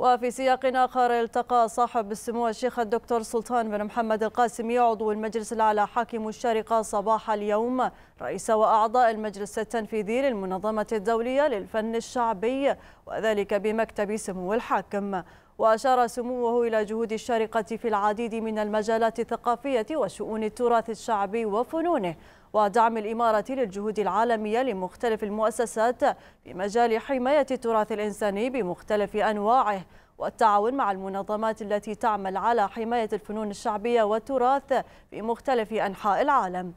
وفي سياق آخر التقى صاحب السمو الشيخ الدكتور سلطان بن محمد القاسمي عضو المجلس الأعلى حاكم الشارقة صباح اليوم رئيس وأعضاء المجلس التنفيذي للمنظمة الدولية للفن الشعبي وذلك بمكتب سمو الحاكم وأشار سموه إلى جهود الشارقة في العديد من المجالات الثقافية وشؤون التراث الشعبي وفنونه ودعم الإمارة للجهود العالمية لمختلف المؤسسات في مجال حماية التراث الإنساني بمختلف أنواعه والتعاون مع المنظمات التي تعمل على حماية الفنون الشعبية والتراث في مختلف أنحاء العالم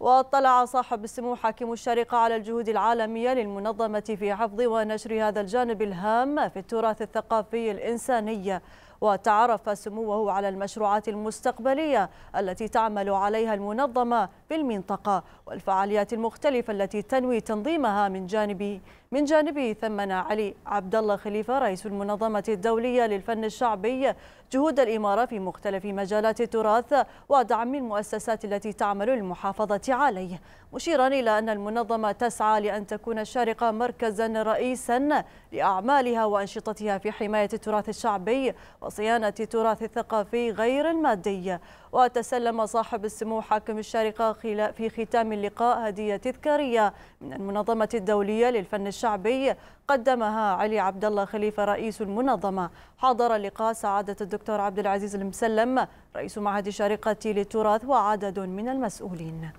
واطلع صاحب السمو حاكم الشارقة على الجهود العالمية للمنظمة في حفظ ونشر هذا الجانب الهام في التراث الثقافي الإنساني وتعرف سموه على المشروعات المستقبلية التي تعمل عليها المنظمة في المنطقة والفعاليات المختلفة التي تنوي تنظيمها من جانب من جانبه ثمن علي عبد الله خليفة رئيس المنظمة الدولية للفن الشعبي جهود الإمارة في مختلف مجالات التراث ودعم المؤسسات التي تعمل للمحافظة عليه مشيرا إلى أن المنظمة تسعى لأن تكون الشارقة مركزا رئيسا لأعمالها وأنشطتها في حماية التراث الشعبي وصيانة التراث الثقافي غير المادي وتسلم صاحب السمو حاكم الشارقة في ختام اللقاء هدية تذكارية من المنظمة الدولية للفن الشعبي قدمها علي عبد الله خليفة رئيس المنظمة حضر اللقاء سعادة الدكتور عبد العزيز المسلم رئيس معهد الشارقة للتراث وعدد من المسؤولين